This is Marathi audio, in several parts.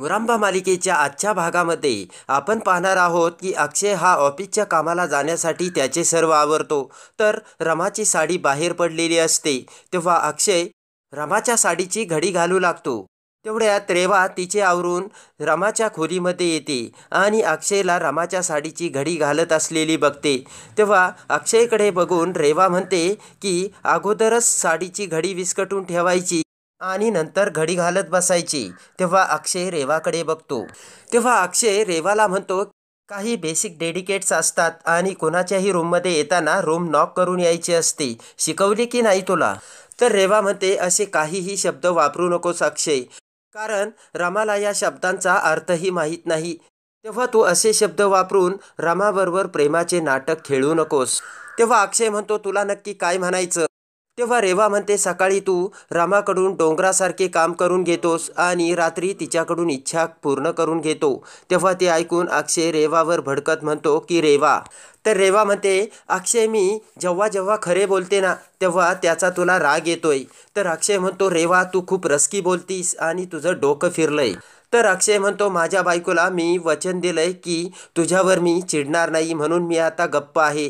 मुरांबा मालिकेच्या आजच्या भागामध्ये आपण पाहणार आहोत की अक्षय हा ऑफिसच्या कामाला जाण्यासाठी त्याचे सर्व आवरतो तर रमाची साडी बाहेर पडलेली असते तेव्हा अक्षय रमाच्या साडीची घडी घालू लागतो तेवढ्यात रेवा तिचे आवरून रमाच्या खोलीमध्ये येते आणि अक्षयला रमाच्या साडीची घडी घालत असलेली बघते तेव्हा अक्षयकडे बघून रेवा म्हणते की अगोदरच साडीची घडी विस्कटून ठेवायची आणि नंतर घडी घालत बसायची तेव्हा अक्षय रेवाकडे बघतो तेव्हा अक्षय रेवाला म्हणतो काही बेसिक डेडिकेट्स असतात आणि कोणाच्याही रूममध्ये येताना रूम नॉक करून यायची असते शिकवली की नाही तुला तर रेवा म्हणते असे काहीही शब्द वापरू नकोस अक्षय कारण रमाला या शब्दांचा अर्थही माहीत नाही तेव्हा तू असे शब्द वापरून रमाबरोबर प्रेमाचे नाटक खेळू नकोस तेव्हा अक्षय म्हणतो तुला नक्की काय म्हणायचं तेव्हा रेवा म्हणते सकाळी तू रामाकडून डोंगरासारखे काम करून घेतोस आणि रात्री तिच्याकडून इच्छा पूर्ण करून घेतो तेव्हा ते ऐकून अक्षय रेवावर भडकत म्हणतो की रेवा तर रेवा म्हणते अक्षय मी जेव्हा जेव्हा खरे बोलते ना तेव्हा त्याचा तुला राग येतोय तर अक्षय म्हणतो रेवा तू खूप रस्की बोलतीस आणि तुझं डोकं फिरलंय तर अक्षय म्हणतो माझ्या बायकोला मी वचन दिलंय की तुझ्यावर मी चिडणार नाही म्हणून मी आता गप्प आहे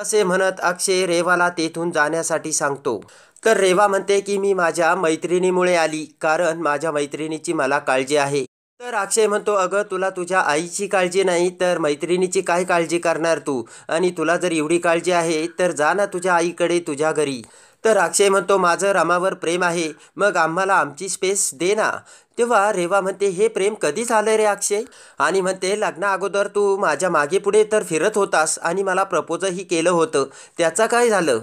असे म्हणत अक्षय रेवाला तेथून जाण्यासाठी सांगतो तर रेवा म्हणते की मी माझ्या मैत्रिणीमुळे आली कारण माझ्या मैत्रिणीची मला काळजी आहे तर अक्षय म्हणतो अगं तुला तुझ्या आईची काळजी नाही तर मैत्रिणीची काय काळजी करणार तू आणि तुला जर एवढी काळजी आहे तर जा ना तुझ्या आईकडे तुझ्या घरी तर अक्षय म्हणतो माझं रामावर प्रेम आहे मग आम्हाला आमची स्पेस दे ना तेव्हा रेवा म्हणते हे प्रेम कधी झालं रे अक्षय आणि म्हणते लग्ना अगोदर तू माझ्या मागे पुढे तर फिरत होतास आणि मला प्रपोजही केलं होतं त्याचं काय झालं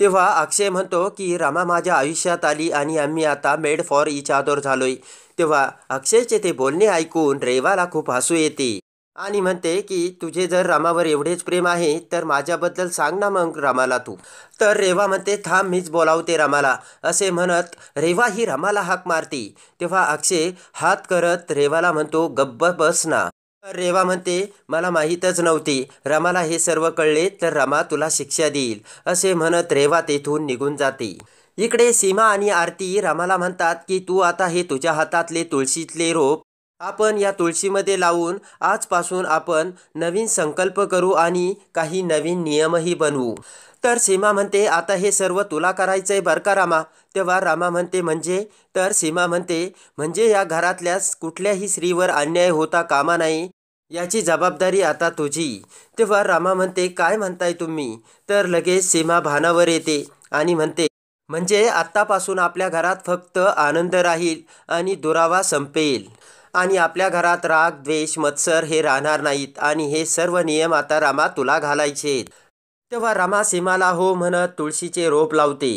तेव्हा अक्षय म्हणतो की रामा माझ्या आयुष्यात आली आणि आम्ही आता मेड फॉर इच आदोर झालोय तेव्हा अक्षयचे ते बोलणे ऐकून रेवाला खूप हसू येते आणि म्हणते की तुझे जर रामावर एवढेच प्रेम आहे तर माझ्याबद्दल सांग ना मग रामाला तू तर रेवा म्हणते थांब मीच बोलावते रामाला असे म्हणत रेवा ही रामाला हाक मारती तेव्हा अक्षय हात करत रेवाला म्हणतो गब्ब बस ना तर रेवा म्हणते मला माहीतच नव्हती रामाला हे सर्व कळले तर रामा तुला शिक्षा देईल असे म्हणत रेवा तेथून निघून जाते इकडे सीमा आणि आरती रामाला म्हणतात की तू आता हे तुझ्या हातातले तुळशीतले रोप आपण या तुळशीमध्ये लावून आजपासून आपण नवीन संकल्प करू आणि काही नवीन नियमही बनवू तर सीमा म्हणते आता हे सर्व तुला करायचं आहे बरं का रामा तेव्हा रामा म्हणते म्हणजे तर सीमा म्हणते म्हणजे या घरातल्या कुठल्याही स्त्रीवर अन्याय होता कामा नाही याची जबाबदारी आता तुझी तेव्हा रामा म्हणते काय म्हणताय तुम्ही तर लगेच सीमा भानावर येते आणि म्हणते म्हणजे आत्तापासून आपल्या घरात फक्त आनंद राहील आणि दुरावा संपेल आणि आपल्या घरात राग द्वेष मत्सर हे राहणार नाहीत आणि हे सर्व नियम आता रामा तुला घालायचे तेव्हा रामा सीमाला हो म्हणत तुळशीचे रोप लावते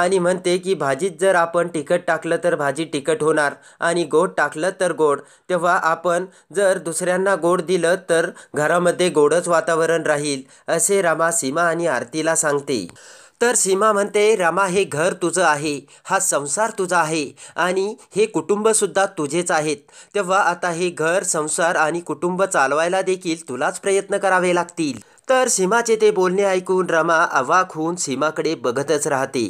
आणि म्हणते की भाजीत जर आपण तिखट टाकलं तर भाजी तिखट होणार आणि गोड टाकलं तर गोड तेव्हा आपण जर दुसऱ्यांना गोड दिलं तर घरामध्ये गोडच वातावरण राहील असे रामा सीमा आणि आरतीला सांगते तर सीमा म्हणते रमा हे घर तुझं आहे हा संसार तुझा आहे आणि हे कुटुंबसुद्धा तुझेच आहेत तेव्हा आता हे घर संसार आणि कुटुंब चालवायला देखील तुलाच प्रयत्न करावे लागतील तर सीमाचे ते बोलणे ऐकून रमा अवाक होऊन सीमाकडे बघतच राहते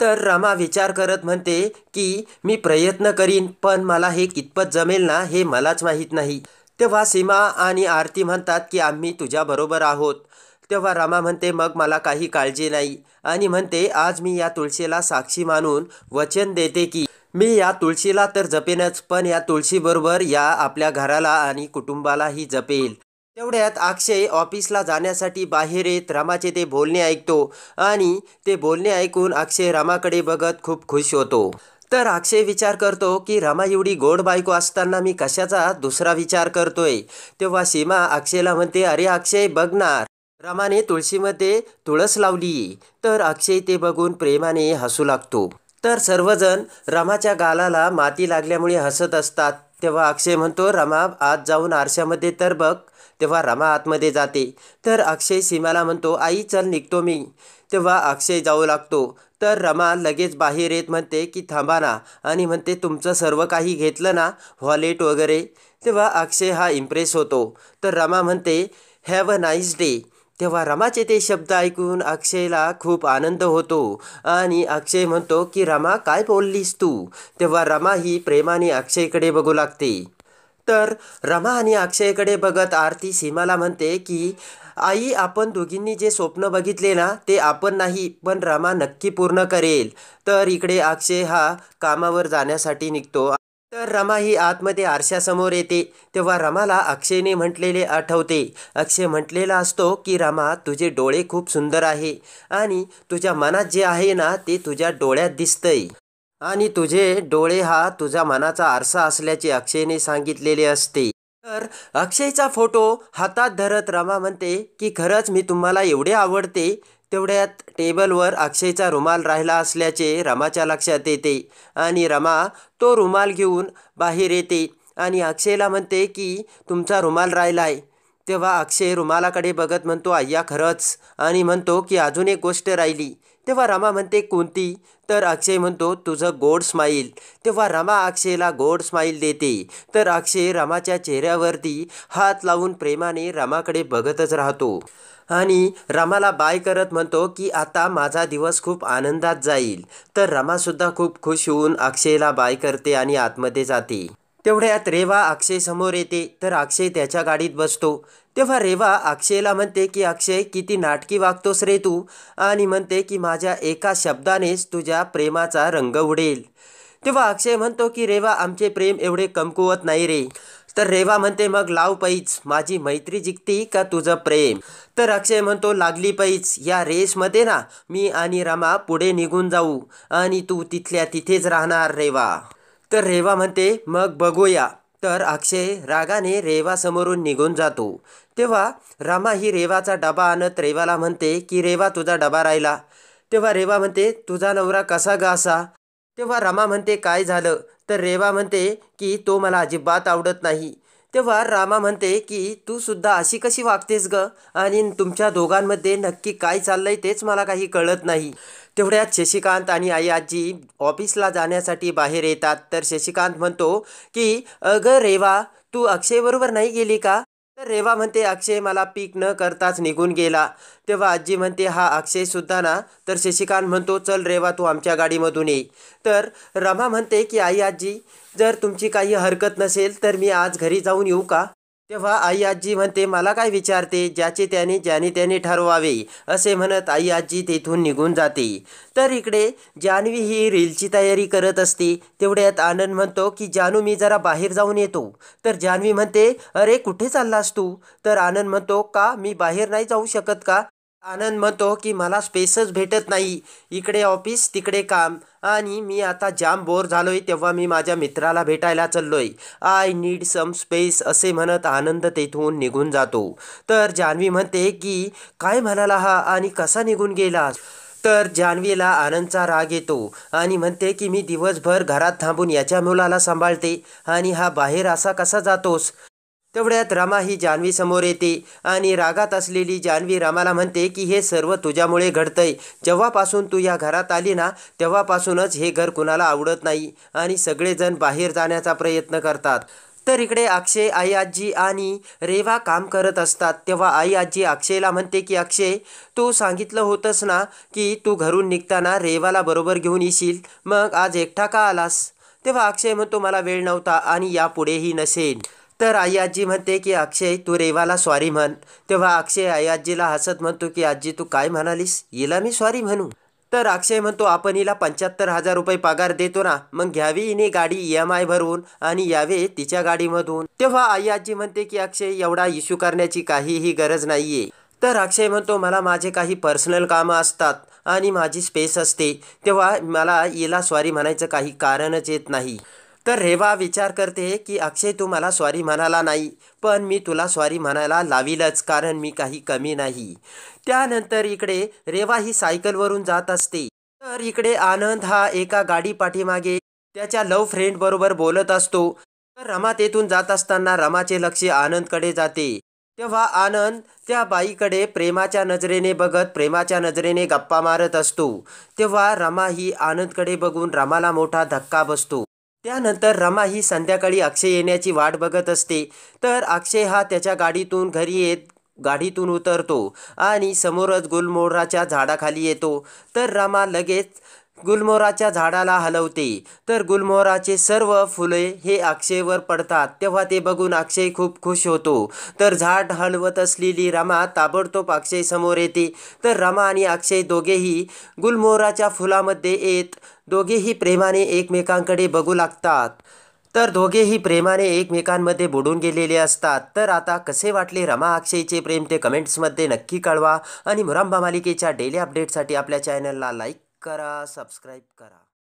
तर रमा विचार करत म्हणते की मी प्रयत्न करीन पण मला हे कितपत जमेल ना हे मलाच माहीत नाही तेव्हा सीमा आणि आरती म्हणतात की आम्ही तुझ्याबरोबर आहोत तेव्हा रामा म्हणते मग मला काही काळजी नाही आणि म्हणते आज मी या तुळशीला साक्षी मानून वचन देते की मी या तुळशीला तर जपेनच पण या तुळशीबरोबर या आपल्या घराला आणि कुटुंबालाही जपेल तेवढ्यात अक्षय ऑफिसला जाण्यासाठी बाहेर येत रामाचे ते बोलणे ऐकतो आणि ते बोलणे ऐकून अक्षय रामाकडे बघत खूप खुश होतो तर अक्षय विचार करतो की रामा एवढी गोड बायको असताना मी कशाचा दुसरा विचार करतोय तेव्हा सीमा अक्षयला म्हणते अरे अक्षय बघणार रामाने तुळशीमध्ये तुळस लावली तर अक्षय ते बघून प्रेमाने हसू लागतो तर सर्वजण रामाच्या गालाला माती लागल्यामुळे हसत असतात तेव्हा अक्षय म्हणतो रमा आत जाऊन आरशामध्ये तर बघ तेव्हा रमा आतमध्ये जाते तर अक्षय सीमाला म्हणतो आई चल निघतो मी तेव्हा अक्षय जाऊ लागतो तर रमा लगेच बाहेर येत म्हणते की थांबा ना आणि म्हणते तुमचं सर्व काही घेतलं ना वॉलेट वगैरे तेव्हा अक्षय हा इम्प्रेस होतो तर रमा म्हणते हॅव अ नाईस डे तेव्हा रमाचे ते शब्द ऐकून अक्षयला खूप आनंद होतो आणि अक्षय म्हणतो की रमा काय बोललीस तू तेव्हा रमा ही प्रेमाने अक्षयकडे बघू लागते तर रमा आणि अक्षयकडे बघत आरती सीमाला म्हणते की आई आपण दोघींनी जे स्वप्न बघितले ना ते आपण नाही पण रमा नक्की पूर्ण करेल तर इकडे अक्षय हा कामावर जाण्यासाठी निघतो तर रमा ही आतमध्ये आरशासमोर येते तेव्हा रमाला अक्षयने म्हटलेले आठवते अक्षय म्हटलेला असतो की रमा तुझे डोळे खूप सुंदर आहे आणि तुझ्या मनात जे आहे ना ते तुझ्या डोळ्यात दिसतंय आणि तुझे डोळे हा तुझ्या मनाचा आरसा असल्याचे अक्षयने सांगितलेले असते तर अक्षयचा फोटो हातात धरत रमा म्हणते की खरंच मी तुम्हाला एवढे आवडते तेवढ्यात टेबलवर अक्षयचा रुमाल राहिला असल्याचे रमाच्या लक्षात येते आणि रमा तो रुमाल घेऊन बाहेर येते आणि अक्षयला म्हणते की तुमचा रुमाल राहिला आहे तेव्हा अक्षय रुमालाकडे बघत म्हणतो आय्या खरंच आणि म्हणतो की अजून एक गोष्ट राहिली तेव्हा रमा म्हणते कोणती तर अक्षय म्हणतो तुझं गोड स्माईल तेव्हा रमा अक्षयला गोड स्माईल देते तर अक्षय रमाच्या चेहऱ्यावरती हात लावून प्रेमाने रमाकडे बघतच राहतो आणि रमाला बाय करत म्हणतो की आता माझा दिवस खूप आनंदात जाईल तर रमासुद्धा खूप खुश होऊन अक्षयला बाय करते आणि आतमध्ये जाते तेवढ्यात रेवा अक्षय समोर येते तर अक्षय त्याच्या गाडीत बसतो तेव्हा रेवा अक्षयला म्हणते की अक्षय किती नाटकी वागतोस रे तू आणि म्हणते की माझ्या एका शब्दानेच तुझ्या प्रेमाचा रंग उडेल तेव्हा अक्षय म्हणतो की रेवा आमचे प्रेम एवढे कमकुवत नाही रे तर रेवा म्हणते मग लाव पैच माझी मैत्री जिंकती का तुझं प्रेम तर अक्षय म्हणतो लागली पैच या रेसमध्ये ना मी आणि रमा पुढे निघून जाऊ आणि तू तिथल्या तिथेच राहणार रेवा तर रेवा म्हणते मग बघूया तर अक्षय रागाने रेवा समोरून निघून जातो तेव्हा रमा ही रेवाचा डबा आणत रेवाला म्हणते की रेवा तुझा डबा राहिला तेव्हा रेवा म्हणते तुझा नवरा कसा गा असा तेव्हा रमा म्हणते काय झालं तर रेवा म्हणते की तो मला अजिबात आवडत नाही तेव्हा रामा म्हणते की तू सुद्धा अशी कशी वागतेस ग आणि तुमच्या दोघांमध्ये नक्की काय चाललंय तेच मला काही कळत नाही तेवढ्यात शशिकांत आणि आई आजी ऑफिसला जाण्यासाठी बाहेर येतात तर शशिकांत म्हणतो की अगं रेवा तू अक्षयबरोबर नाही गेली का तर रेवा म्हणते अक्षय मला पीक न करताच निघून गेला तेव्हा आजी म्हणते हा अक्षय सुद्धा ना तर शशिकांत म्हणतो चल रेवा तू आमच्या गाडीमधून ये तर रमा म्हणते की आई आजी जर तुमची काही हरकत नसेल तर मी आज घरी जाऊन येऊ का तेव्हा आई आजी म्हणते मला काय विचारते ज्याचे त्याने ज्याने त्याने ठरवावे असे म्हणत आई आजी तेथून निघून जाते तर इकडे जान्हवी ही रेलची तयारी करत असते तेवढ्यात आनंद म्हणतो की जानू मी जरा बाहेर जाऊन येतो तर जान्हवी म्हणते अरे कुठे चाललास तू तर आनंद म्हणतो का मी बाहेर नाही जाऊ शकत का आनंद म्हणतो की मला स्पेसच भेटत नाही इकडे ऑफिस तिकडे काम आणि मी आता जाम बोर झालोय तेव्हा मी माझ्या मित्राला भेटायला चाललोय आय नीड सम स्पेस असे म्हणत आनंद तेथून निघून जातो तर जान्हवी म्हणते की काय म्हणाला हा आणि कसा निघून गेला तर जान्हवीला आनंदचा राग येतो आणि म्हणते की मी दिवसभर घरात थांबून याच्या मुलाला सांभाळते आणि हा बाहेर असा कसा जातोस तेवढ्यात रामा ही जान्हवी समोर येते आणि रागात असलेली जान्हवी रामाला म्हणते की हे सर्व तुझ्यामुळे घडतंय जेव्हापासून तू या घरात आली ना तेव्हापासूनच हे घर कुणाला आवडत नाही आणि सगळेजण बाहेर जाण्याचा प्रयत्न करतात तर इकडे अक्षय आई आजी आणि रेवा काम करत असतात तेव्हा आई आजी अक्षयला म्हणते की अक्षय तू सांगितलं होतंस ना की तू घरून निघताना रेवाला बरोबर घेऊन येशील मग आज एकटा का आलास तेव्हा अक्षय म्हणतो मला वेळ नव्हता आणि यापुढेही नसेल तर आई आजी म्हणते की अक्षय तू रेवाला सॉरी म्हण तेव्हा अक्षय आई आजीला हसत म्हणतो की आजी तू काय म्हणालीस हिला मी सॉरी म्हणू तर अक्षय म्हणतो आपण हिला पंच्याहत्तर हजार रुपये पगार देतो ना मग घ्यावी हिने गाडी ई e एम आय भरून आणि यावे तिच्या गाडीमधून तेव्हा आई आजी म्हणते की अक्षय एवढा इश्यू करण्याची काहीही गरज नाहीये तर अक्षय म्हणतो मला माझे काही पर्सनल कामं असतात आणि माझी स्पेस असते तेव्हा मला हिला सॉरी म्हणायचं काही कारणच येत नाही तर रेवा विचार करते की अक्षय तू मला स्वारी म्हणाला नाही पण मी तुला स्वारी म्हणायला लावीलच कारण मी काही कमी नाही त्यानंतर इकडे रेवा ही सायकलवरून जात असते तर इकडे आनंद हा एका गाडी पाठीमागे त्याच्या लव बरोबर बोलत असतो तर रमा तेथून जात असताना रमाचे लक्ष आनंदकडे जाते तेव्हा आनंद त्या बाईकडे प्रेमाच्या नजरेने बघत प्रेमाच्या नजरेने गप्पा मारत असतो तेव्हा रमा ही आनंदकडे बघून रमाला मोठा धक्का बसतो त्यानंतर रमा ही संध्याकाळी अक्षय येण्याची वाट बघत असते तर अक्षय हा त्याच्या गाडीतून घरी येत गाडीतून उतरतो आणि समोरच गुलमोहराच्या झाडाखाली येतो तर रमा लगेच गुलमोहराच्या झाडाला हलवते तर गुलमोहराचे सर्व फुले हे अक्षयवर पडतात तेव्हा ते बघून अक्षय खूप खुश होतो तर झाड हलवत असलेली रमा ताबडतोब अक्षय समोर येते तर रमा आणि अक्षय दोघेही गुलमोहराच्या फुलामध्ये येत दोघेही प्रेमाने एकमेकांकडे बघू लागतात तर दोघेही प्रेमाने एकमेकांमध्ये बुडून गेलेले असतात तर आता कसे वाटले रमा अक्षयचे प्रेम ते कमेंट्समध्ये नक्की कळवा आणि मुरांबा मालिकेच्या डेली अपडेटसाठी आपल्या चॅनलला लाईक करा सबस्क्राईब करा